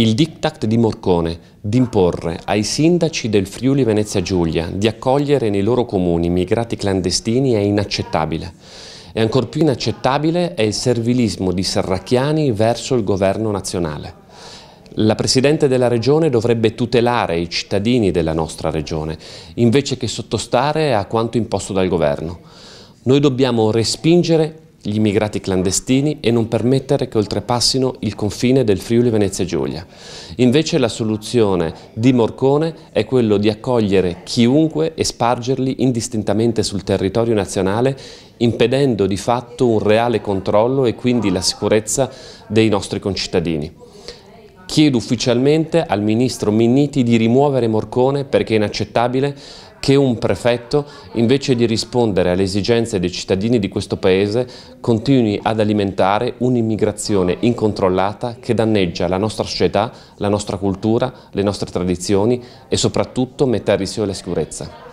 Il diktat di Morcone di imporre ai sindaci del Friuli Venezia Giulia di accogliere nei loro comuni migrati clandestini è inaccettabile. E ancor più inaccettabile è il servilismo di Serracchiani verso il governo nazionale. La Presidente della Regione dovrebbe tutelare i cittadini della nostra Regione, invece che sottostare a quanto imposto dal Governo. Noi dobbiamo respingere gli immigrati clandestini e non permettere che oltrepassino il confine del Friuli Venezia Giulia. Invece la soluzione di Morcone è quello di accogliere chiunque e spargerli indistintamente sul territorio nazionale impedendo di fatto un reale controllo e quindi la sicurezza dei nostri concittadini. Chiedo ufficialmente al ministro Minniti di rimuovere Morcone perché è inaccettabile che un prefetto, invece di rispondere alle esigenze dei cittadini di questo paese, continui ad alimentare un'immigrazione incontrollata che danneggia la nostra società, la nostra cultura, le nostre tradizioni e soprattutto mette a rischio la sicurezza.